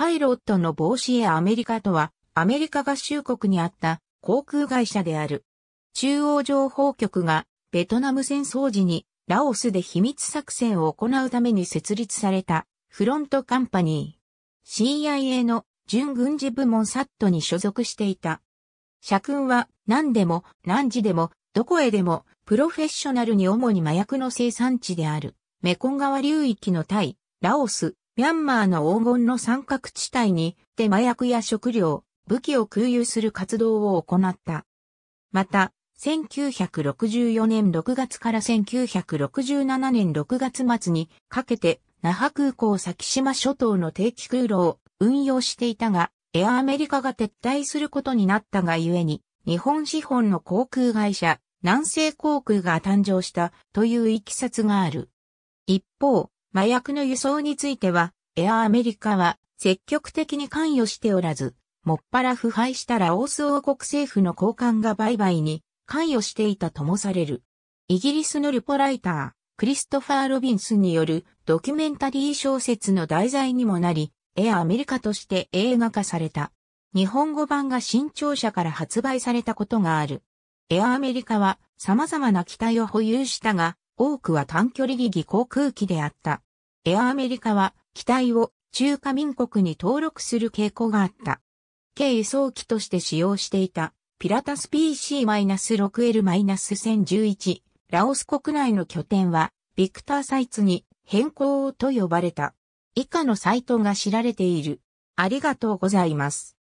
パイロットの帽子へアメリカとは、アメリカ合衆国にあった航空会社である。中央情報局がベトナム戦争時にラオスで秘密作戦を行うために設立されたフロントカンパニー。CIA の準軍事部門サットに所属していた。社訓は何でも何時でもどこへでもプロフェッショナルに主に麻薬の生産地であるメコン川流域のタイ、ラオス、ミャンマーの黄金の三角地帯に、手麻薬や食料、武器を空輸する活動を行った。また、1964年6月から1967年6月末にかけて、那覇空港先島諸島の定期空路を運用していたが、エアアメリカが撤退することになったがゆえに、日本資本の航空会社、南西航空が誕生したという行きさつがある。一方、麻薬の輸送については、エアアメリカは積極的に関与しておらず、もっぱら腐敗したラオス王国政府の高官が売買に関与していたともされる。イギリスのルポライター、クリストファー・ロビンスによるドキュメンタリー小説の題材にもなり、エアアメリカとして映画化された。日本語版が新潮社から発売されたことがある。エアアメリカは様々な機体を保有したが、多くは短距離技技航空機であった。エアアメリカは機体を中華民国に登録する傾向があった。軽輸送機として使用していたピラタス PC-6L-1011 ラオス国内の拠点はビクターサイツに変更と呼ばれた。以下のサイトが知られている。ありがとうございます。